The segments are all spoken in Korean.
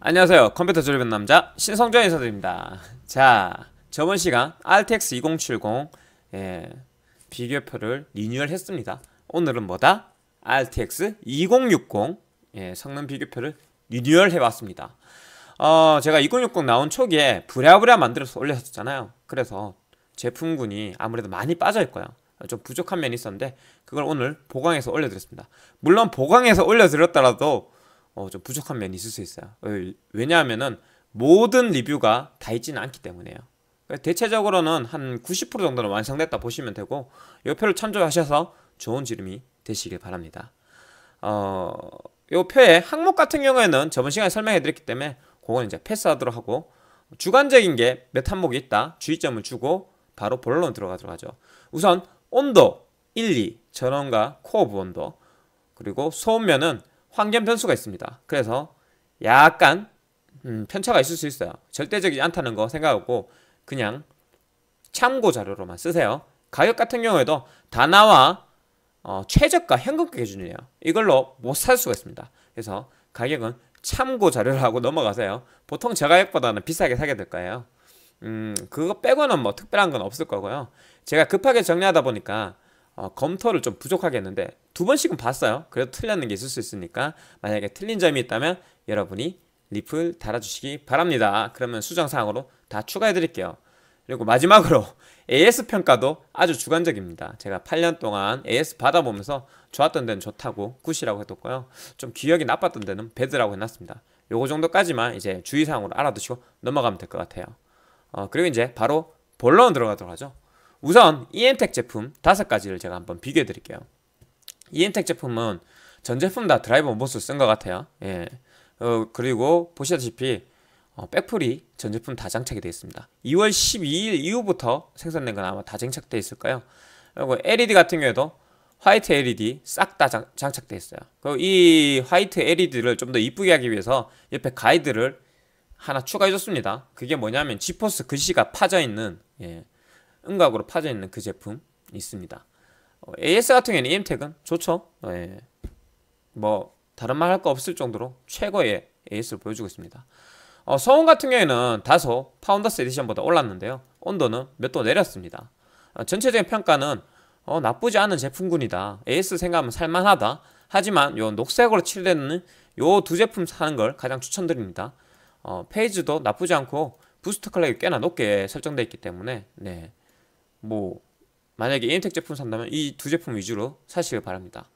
안녕하세요 컴퓨터 조립한 남자 신성조 인사드립니다 자 저번 시간 RTX 2070 예, 비교표를 리뉴얼 했습니다 오늘은 뭐다? RTX 2060 예, 성능 비교표를 리뉴얼 해봤습니다 어, 제가 2060 나온 초기에 부랴부랴 만들어서 올렸었잖아요 그래서 제품군이 아무래도 많이 빠져있 고요 좀 부족한 면이 있었는데 그걸 오늘 보강해서 올려드렸습니다 물론 보강해서 올려드렸더라도 어, 좀 부족한 면이 있을 수 있어요. 어, 왜냐하면은 모든 리뷰가 다 있지는 않기 때문에요. 그러니까 대체적으로는 한 90% 정도는 완성됐다 보시면 되고 이 표를 참조하셔서 좋은 지름이 되시길 바랍니다. 어, 요 표의 항목 같은 경우에는 저번 시간에 설명해 드렸기 때문에 그건 이제 패스하도록 하고 주관적인 게 몇 항목이 있다 주의점을 주고 바로 본론 들어가도록 하죠. 우선 온도 1, 2 전원과 코어 부온도 그리고 소음면은 환경 변수가 있습니다. 그래서 약간 음, 편차가 있을 수 있어요. 절대적이지 않다는 거 생각하고 그냥 참고 자료로만 쓰세요. 가격 같은 경우에도 다나와 어, 최저가 현금가 기준이에요. 이걸로 못 살 수가 있습니다. 그래서 가격은 참고 자료를 하고 넘어가세요. 보통 저가액보다는 비싸게 사게 될 거예요. 음, 그거 빼고는 뭐 특별한 건 없을 거고요. 제가 급하게 정리하다 보니까 어, 검토를 좀 부족하게 했는데 두 번씩은 봤어요. 그래도 틀렸는 게 있을 수 있으니까 만약에 틀린 점이 있다면 여러분이 리플 달아주시기 바랍니다. 그러면 수정사항으로 다 추가해 드릴게요. 그리고 마지막으로 AS 평가도 아주 주관적입니다. 제가 8년 동안 AS 받아보면서 좋았던 데는 좋다고 굿이라고 해뒀고요. 좀 기억이 나빴던 데는 배드라고 해놨습니다. 요거 정도까지만 이제 주의사항으로 알아두시고 넘어가면 될 것 같아요. 어, 그리고 이제 바로 본론 들어가도록 하죠. 우선 EM텍 제품 다섯 가지를 제가 한번 비교해 드릴게요. EM텍 제품은 전 제품 다 드라이버 모스 쓴 것 같아요. 예. 어, 그리고 보시다시피 어, 백풀이 전 제품 다 장착이 되어 있습니다. 2월 12일 이후부터 생산된 건 아마 다 장착되어 있을 까요 그리고 LED 같은 경우에도 화이트 LED 싹 다 장착되어 있어요. 그리고 이 화이트 LED를 좀 더 이쁘게 하기 위해서 옆에 가이드를 하나 추가해줬습니다. 그게 뭐냐면 지포스 글씨가 파져 있는 예. 음각으로 파져 있는 그 제품 있습니다. 어, AS 같은 경우는 EM택은 좋죠. 예. 뭐 다른 말 할 거 없을 정도로 최고의 AS를 보여주고 있습니다. 어, 서온 같은 경우에는 다소 파운더스 에디션보다 올랐는데요. 온도는 몇 도 내렸습니다. 어, 전체적인 평가는 어, 나쁘지 않은 제품군이다. AS 생각하면 살만하다. 하지만 요 녹색으로 칠되는 요 두 제품 사는 걸 가장 추천드립니다. 어, 페이지도 나쁘지 않고 부스트 클럭이 꽤나 높게 설정되어 있기 때문에 네. 뭐 만약에 EM택 제품 산다면 이 두 제품 위주로 사시길 바랍니다.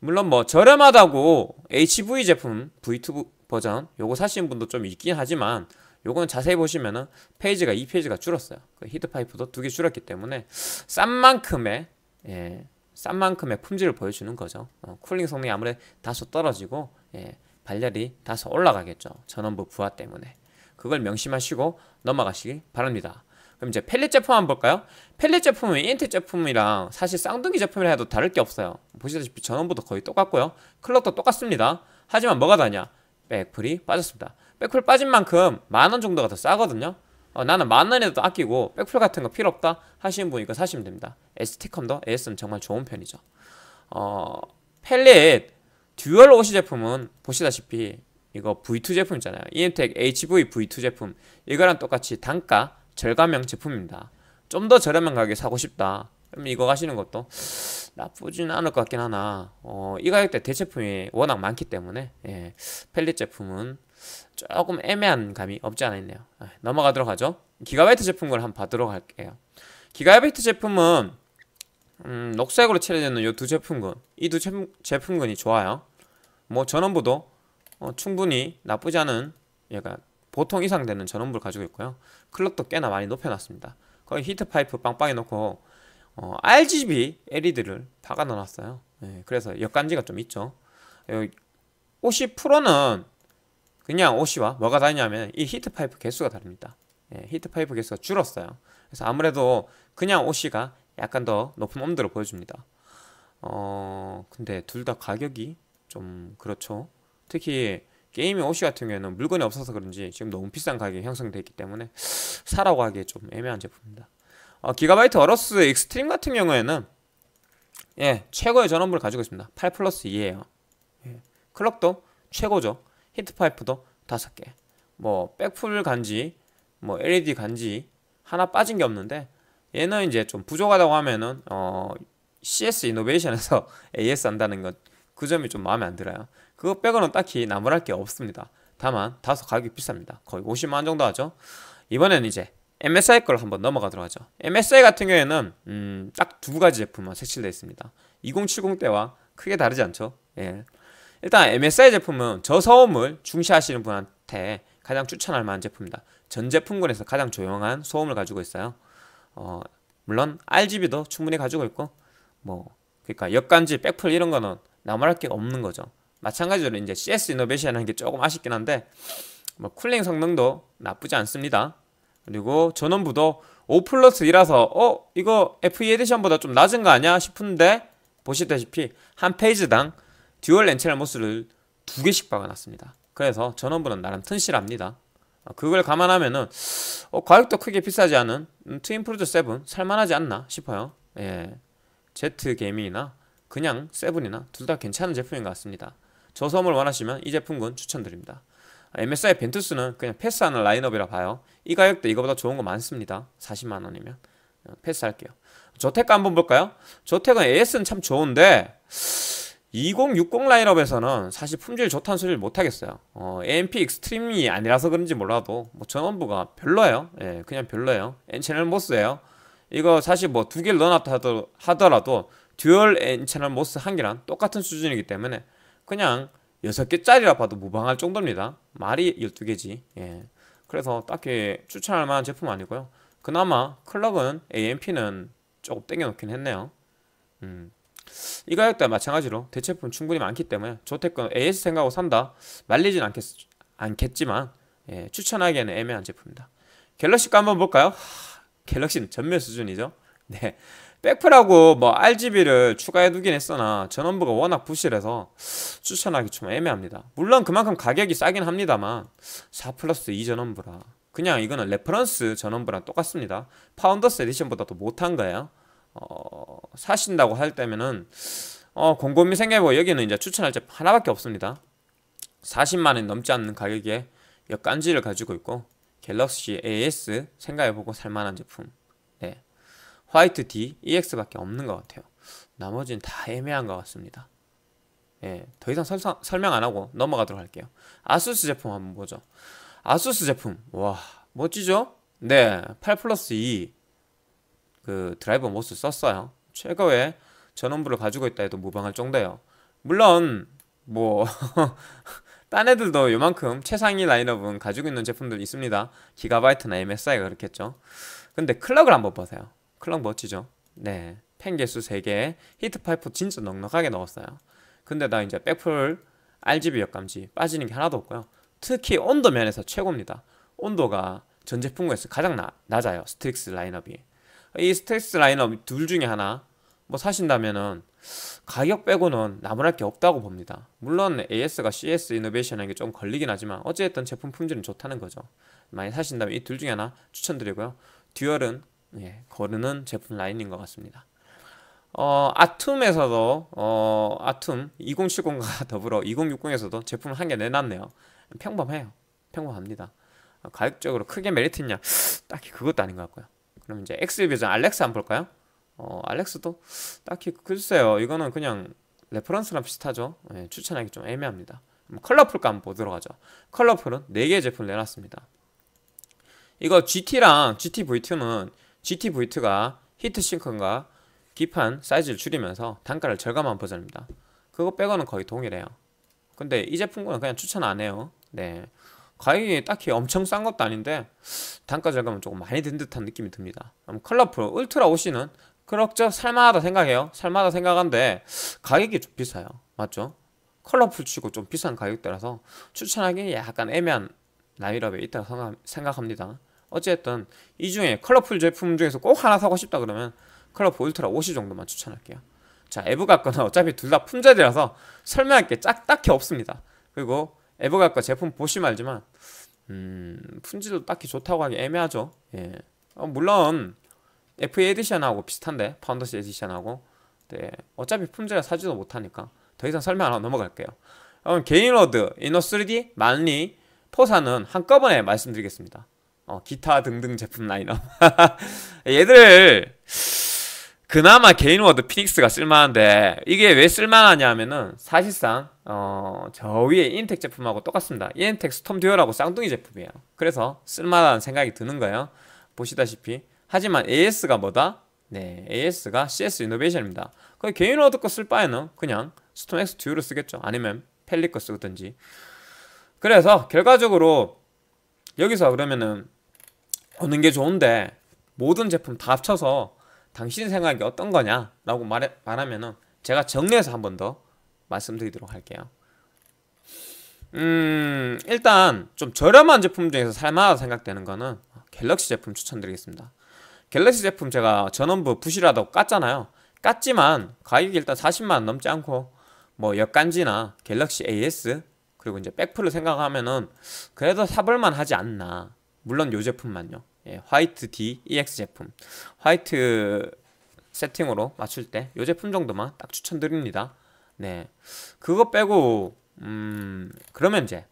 물론 뭐 저렴하다고 HV 제품 V2 버전 요거 사시는 분도 좀 있긴 하지만 요거는 자세히 보시면은 페이지가 2페이지가 줄었어요. 그 히트파이프도 두 개 줄었기 때문에 싼 만큼의 예, 싼 만큼의 품질을 보여주는 거죠. 어, 쿨링 성능이 아무래도 다소 떨어지고 예, 발열이 다소 올라가겠죠. 전원부 부하 때문에 그걸 명심하시고 넘어가시기 바랍니다. 그럼 이제 펠릿 제품 한번 볼까요? 펠릿 제품은 인 n 제품이랑 사실 쌍둥이 제품이라 해도 다를 게 없어요. 보시다시피 전원부도 거의 똑같고요. 클럭도 똑같습니다. 하지만 뭐가 다냐? 백풀이 빠졌습니다. 백풀 빠진 만큼 만 원 정도가 더 싸거든요. 어, 나는 만 원이라도 아끼고 백풀 같은 거 필요 없다 하시는 분 이거 사시면 됩니다. ST컴도 AS는 정말 좋은 편이죠. 어, 펠릿 듀얼 OC 제품은 보시다시피 이거 V2 제품 있잖아요. 이엔텍 HV V2 제품 이거랑 똑같이 단가 절감형 제품입니다. 좀 더 저렴한 가격에 사고 싶다. 그럼 이거 가시는 것도 나쁘진 않을 것 같긴 하나 어, 이 가격대 대체품이 워낙 많기 때문에 예, 펠릿 제품은 조금 애매한 감이 없지 않아 있네요 예, 넘어가도록 하죠 기가바이트 제품을 한번 봐도록 할게요 기가바이트 제품은 음, 녹색으로 칠해져 는이 두 제품군 이 두 제품군이 좋아요 뭐 전원부도 어, 충분히 나쁘지 않은 얘가 보통 이상 되는 전원부를 가지고 있고요. 클럭도 꽤나 많이 높여놨습니다. 거의 히트파이프 빵빵해 놓고 어, RGB LED를 박아 넣어놨어요. 네, 그래서 역간지가 좀 있죠. 50 프로는 그냥 5 0와 뭐가 다르냐면 이 히트파이프 개수가 다릅니다. 예, 히트파이프 개수가 줄었어요. 그래서 아무래도 그냥 5 0가 약간 더 높은 엄두를 보여줍니다. 어, 근데 둘 다 가격이 좀 그렇죠. 특히 게이밍 OC 같은 경우에는 물건이 없어서 그런지 지금 너무 비싼 가격이 형성되기 때문에 사라고 하기에 좀 애매한 제품입니다. 어, 기가바이트 어러스 익스트림 같은 경우에는 예, 최고의 전원부를 가지고 있습니다. 8 플러스 2예요. 예, 클럭도 최고죠. 히트파이프도 5개. 뭐 백풀 간지, 뭐 LED 간지 하나 빠진 게 없는데 얘는 이제 좀 부족하다고 하면은 어 CS 이노베이션에서 AS 한다는 것 그 점이 좀 마음에 안 들어요. 그거 빼고는 딱히 나무랄 게 없습니다. 다만 다소 가격이 비쌉니다. 거의 50만원 정도 하죠. 이번에는 이제 MSI 걸 한번 넘어가도록 하죠. MSI 같은 경우에는 음, 딱 두 가지 제품만 색칠되어 있습니다. 2070 때와 크게 다르지 않죠. 예. 일단 MSI 제품은 저소음을 중시하시는 분한테 가장 추천할 만한 제품입니다. 전 제품군에서 가장 조용한 소음을 가지고 있어요. 어, 물론 RGB도 충분히 가지고 있고 뭐 그러니까 역간지, 백플 이런 거는 나무랄 게 없는 거죠. 마찬가지로 이제 CS 이노베이션 하는 게 조금 아쉽긴 한데 뭐 쿨링 성능도 나쁘지 않습니다. 그리고 전원부도 5 플러스 이라서어 이거 FE 에디션보다 좀 낮은 거 아니야 싶은데 보시다시피 한 페이지당 듀얼 엔체라모스를 두 개씩 박아놨습니다. 그래서 전원부는 나름 튼실합니다. 어, 그걸 감안하면은 어, 가격도 크게 비싸지 않은 음, 트윈 프로즈 7 살만하지 않나 싶어요. 예, Z 게이밍이나 그냥 세븐이나 둘 다 괜찮은 제품인 것 같습니다. 저소음을 원하시면 이 제품군 추천드립니다. MSI 벤투스는 그냥 패스하는 라인업이라 봐요. 이 가격대 이거보다 좋은 거 많습니다. 40만원이면. 어, 패스할게요. 저택 한번 볼까요? 저택은 AS는 참 좋은데 2060 라인업에서는 사실 품질 좋다는 소리를 못하겠어요. 어, AMP 익스트림이 아니라서 그런지 몰라도 뭐 전원부가 별로예요. 예, 그냥 별로예요. N채널 모스예요. 이거 사실 뭐 두 개를 넣어놨다 하더라도 듀얼 N채널 모스 한 개랑 똑같은 수준이기 때문에 그냥 6개짜리라 봐도 무방할 정도입니다. 말이 12개지. 예. 그래서 딱히 추천할 만한 제품 아니고요. 그나마 클럭은 AMP는 조금 땡겨놓긴 했네요. 음. 이 가격대 마찬가지로 대체품 충분히 많기 때문에 조택권 AS 생각하고 산다 말리진 않겠, 않겠지만 예, 추천하기에는 애매한 제품입니다 갤럭시 거 한번 볼까요? 하, 갤럭시는 전멸 수준이죠 네. 백프라고 뭐 RGB를 추가해 두긴 했으나 전원부가 워낙 부실해서 추천하기 좀 애매합니다. 물론 그만큼 가격이 싸긴 합니다만 4 플러스 2 전원부라 그냥 이거는 레퍼런스 전원부랑 똑같습니다. 파운더스 에디션보다 도 못한 거예요. 어, 사신다고 할 때면은 어, 곰곰이 생각해보고 여기는 이제 추천할 집 하나밖에 없습니다. 40만원 넘지 않는 가격에 역간지를 가지고 있고 갤럭시 AS 생각해보고 살만한 제품 네. 화이트 D, EX밖에 없는 것 같아요. 나머지는 다 애매한 것 같습니다. 예, 더 이상 설사, 설명 안 하고 넘어가도록 할게요. 아수스 제품 한번 보죠. 아수스 제품, 와, 멋지죠? 네, 8 플러스 2, 그 드라이버 모스 썼어요. 최고의 전원부를 가지고 있다 해도 무방할 정도예요. 물론, 뭐, 딴 애들도 요만큼 최상위 라인업은 가지고 있는 제품들 있습니다. 기가바이트나 MSI가 그렇겠죠. 근데 클럭을 한번 보세요. 클럭 멋지죠? 네. 펜 개수 3개, 히트 파이프 진짜 넉넉하게 넣었어요. 근데 나 이제 백풀 RGB 역감지 빠지는 게 하나도 없고요. 특히 온도 면에서 최고입니다. 온도가 전 제품에서 가장 나, 낮아요. 스트릭스 라인업이. 이 스트릭스 라인업 둘 중에 하나 뭐 사신다면은 가격 빼고는 나무랄 게 없다고 봅니다. 물론 AS가 CS 이노베이션에게 좀 걸리긴 하지만 어찌됐든 제품 품질은 좋다는 거죠. 많이 사신다면 이 둘 중에 하나 추천드리고요. 듀얼은 예, 거르는 제품 라인인 것 같습니다. 어, 아툼에서도 어, 아툼 2070과 더불어 2060에서도 제품을 한 개 내놨네요. 평범해요. 평범합니다. 어, 가격적으로 크게 메리트 있냐? 딱히 그것도 아닌 것 같고요. 그럼 이제 엑스 비전 알렉스 한번 볼까요? 어, 알렉스도 딱히 글쎄요. 이거는 그냥 레퍼런스랑 비슷하죠. 예, 추천하기 좀 애매합니다. 컬러풀과 한번 보도록 하죠. 컬러풀은 4개의 제품을 내놨습니다. 이거 GT랑 GT V2는 GT V2가 히트싱크인가 기판 사이즈를 줄이면서 단가를 절감한 버전입니다. 그거 빼고는 거의 동일해요. 근데 이 제품군은 그냥 추천 안 해요. 네. 가격이 딱히 엄청 싼 것도 아닌데 단가 절감은 조금 많이 든 듯한 느낌이 듭니다. 그럼 컬러풀 울트라 오시는 그럭저 살만하다 생각해요. 살만하다 생각한데 가격이 좀 비싸요. 맞죠? 컬러풀 치고 좀 비싼 가격대라서 추천하기 약간 애매한 라인업에 있다고 생각합니다. 어찌됐든 이 중에 컬러풀 제품 중에서 꼭 하나 사고 싶다 그러면 컬러풀 울트라 50 정도만 추천할게요. 자, 에브가 거는 어차피 둘 다 품절이라서 설명할 게 짝, 딱히 없습니다. 그리고 에브가 거 제품 보시면 알지만 음, 품질도 딱히 좋다고 하기 애매하죠. 예. 어, 물론 FA 에디션하고 비슷한데 파운더스 에디션하고 네, 어차피 품질을 사지도 못하니까 더 이상 설명 안 하고 넘어갈게요. 그럼 개인로드, 이너3D, 만리, 포사는 한꺼번에 말씀드리겠습니다. 어, 기타 등등 제품 라인업 얘들 그나마 개인워드 피닉스가 쓸만한데 이게 왜 쓸만하냐면은 사실상 어, 저 위에 인텍 제품하고 똑같습니다 인텍 스톰 듀얼하고 쌍둥이 제품이에요 그래서 쓸만한 생각이 드는 거예요 보시다시피 하지만 AS가 뭐다? 네 AS가 CS 이노베이션입니다 그 개인워드 거 쓸 바에는 그냥 스톰 X 듀얼을 쓰겠죠 아니면 펠리 거 쓰든지 그래서 결과적으로 여기서 그러면은 오는 게 좋은데 모든 제품 다 합쳐서 당신 생각이 어떤 거냐라고 말해, 말하면은 제가 정리해서 한 번 더 말씀드리도록 할게요. 음, 일단 좀 저렴한 제품 중에서 살만하다 생각되는 거는 갤럭시 제품 추천드리겠습니다. 갤럭시 제품 제가 전원부 부실하다고 깠잖아요. 깠지만 가격이 일단 40만 넘지 않고 뭐 역간지나 갤럭시 AS 그리고 이제 백프를 생각하면은 그래도 사볼만 하지 않나 물론 이 제품만요. 예, 화이트 D EX 제품. 화이트 세팅으로 맞출 때 이 제품 정도만 딱 추천드립니다. 네. 그거 빼고 음 그러면 이제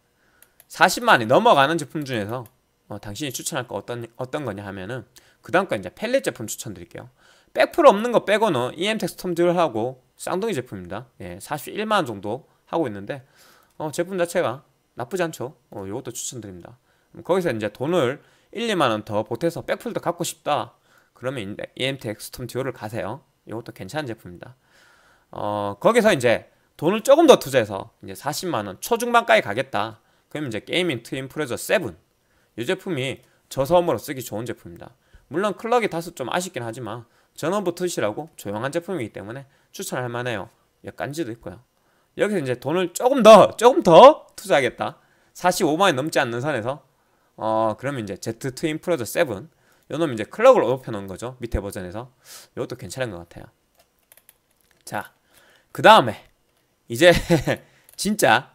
40만이 넘어가는 제품 중에서 어, 당신이 추천할 거 어떤 어떤 거냐 하면은 그다음 거 이제 펠릿 제품 추천드릴게요. 백0 0 없는 거 빼고는 EM텍스 텀를하고 쌍둥이 제품입니다. 예, 41만 원 정도 하고 있는데 어, 제품 자체가 나쁘지 않죠. 어, 이것도 추천드립니다. 음, 거기서 이제 돈을 1, 2만 원 더 보태서 백풀도 갖고 싶다. 그러면 EMTX 톰 듀오를 가세요. 이것도 괜찮은 제품입니다. 어, 거기서 이제 돈을 조금 더 투자해서 이제 40만 원 초중반까지 가겠다. 그럼 이제 게이밍 트윈 프레저 7. 이 제품이 저소음으로 쓰기 좋은 제품입니다. 물론 클럭이 다소 좀 아쉽긴 하지만 전원부 투시라고 조용한 제품이기 때문에 추천할 만해요. 여간지도 있고요. 여기서 이제 돈을 조금 더, 조금 더 투자하겠다. 45만이 넘지 않는 선에서 어, 그러면 이제 Z 트윈 프로저 7 요놈 이제 클럭을 업혀 놓은 거죠. 밑에 버전에서. 이것도 괜찮은 것 같아요. 자, 그 다음에 이제 진짜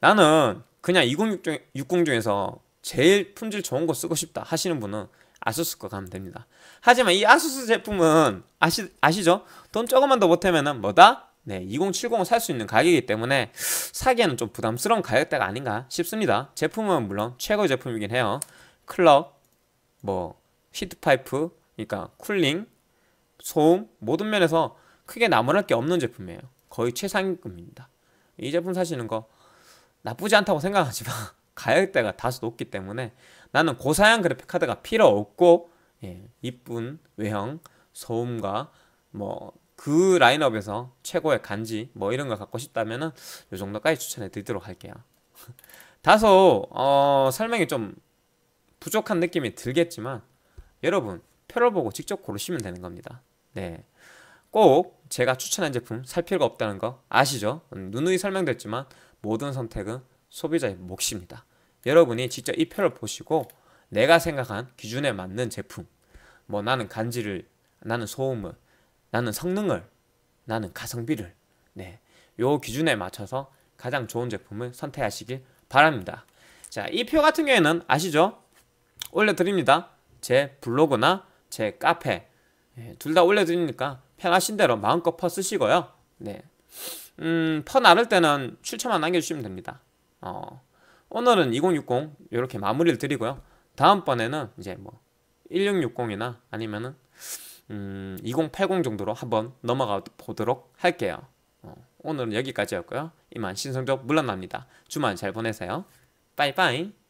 나는 그냥 206 중, 60 중에서 제일 품질 좋은 거 쓰고 싶다 하시는 분은 아수스 거 가면 됩니다. 하지만 이 아수스 제품은 아시, 아시죠? 돈 조금만 더 보태면은 뭐다? 네, 2070을 살 수 있는 가격이기 때문에 사기에는 좀 부담스러운 가격대가 아닌가 싶습니다. 제품은 물론 최고 제품이긴 해요. 클럭, 뭐 히트파이프, 그러니까 쿨링, 소음 모든 면에서 크게 나무랄 게 없는 제품이에요. 거의 최상급입니다. 이 제품 사시는 거 나쁘지 않다고 생각하지만 가격대가 다소 높기 때문에 나는 고사양 그래픽 카드가 필요 없고 예, 이쁜 외형, 소음과 뭐그 라인업에서 최고의 간지 뭐 이런 거 갖고 싶다면은 요 정도까지 추천해 드리도록 할게요. 다소 어, 설명이 좀 부족한 느낌이 들겠지만 여러분 표를 보고 직접 고르시면 되는 겁니다. 네. 꼭 제가 추천한 제품 살 필요가 없다는 거 아시죠? 음, 누누이 설명됐지만 모든 선택은 소비자의 몫입니다. 여러분이 직접 이 표를 보시고 내가 생각한 기준에 맞는 제품 뭐 나는 간지를 나는 소음을 나는 성능을, 나는 가성비를, 네, 요 기준에 맞춰서 가장 좋은 제품을 선택하시길 바랍니다. 자, 이 표 같은 경우에는 아시죠? 올려드립니다. 제 블로그나 제 카페 네, 예, 둘다 올려드리니까 편하신 대로 마음껏 퍼 쓰시고요. 네, 음, 퍼 나를 때는 출처만 남겨주시면 됩니다. 어, 오늘은 2060 이렇게 마무리를 드리고요. 다음번에는 이제 뭐 1660이나 아니면은 음, 2080 정도로 한번 넘어가 보도록 할게요. 어, 오늘은 여기까지였고요. 이만 신성적 물러납니다. 주말 잘 보내세요. 빠이빠이.